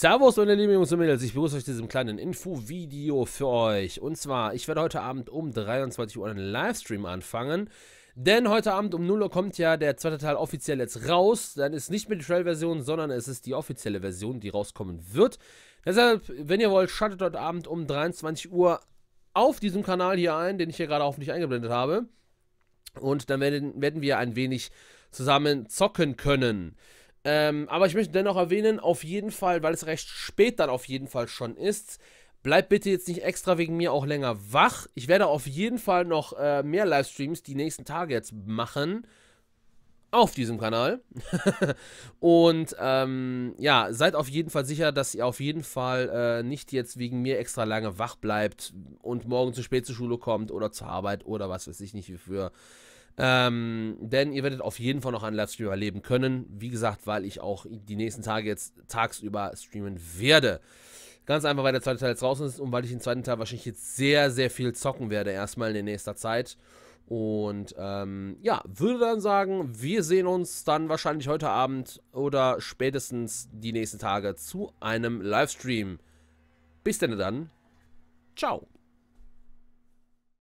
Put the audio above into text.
Servus meine lieben Jungs und Mädels, ich begrüße euch zu diesem kleinen Info-Video für euch. Und zwar, ich werde heute Abend um 23 Uhr einen Livestream anfangen, denn heute Abend um 0 Uhr kommt ja der zweite Teil offiziell jetzt raus. Dann ist nicht mehr die Trail-Version, sondern es ist die offizielle Version, die rauskommen wird. Deshalb, wenn ihr wollt, schaltet heute Abend um 23 Uhr auf diesem Kanal hier ein, den ich hier gerade hoffentlich eingeblendet habe. Und dann werden, werden wir ein wenig zusammen zocken können. Ähm, aber ich möchte dennoch erwähnen, auf jeden Fall, weil es recht spät dann auf jeden Fall schon ist, bleibt bitte jetzt nicht extra wegen mir auch länger wach. Ich werde auf jeden Fall noch äh, mehr Livestreams die nächsten Tage jetzt machen. Auf diesem Kanal. und ähm, ja, seid auf jeden Fall sicher, dass ihr auf jeden Fall äh, nicht jetzt wegen mir extra lange wach bleibt und morgen zu spät zur Schule kommt oder zur Arbeit oder was weiß ich nicht wie für ähm, denn ihr werdet auf jeden Fall noch einen Livestream erleben können. Wie gesagt, weil ich auch die nächsten Tage jetzt tagsüber streamen werde. Ganz einfach, weil der zweite Teil jetzt draußen ist und weil ich den zweiten Teil wahrscheinlich jetzt sehr, sehr viel zocken werde, erstmal in der nächsten Zeit. Und ähm, ja, würde dann sagen, wir sehen uns dann wahrscheinlich heute Abend oder spätestens die nächsten Tage zu einem Livestream. Bis denn dann. Ciao.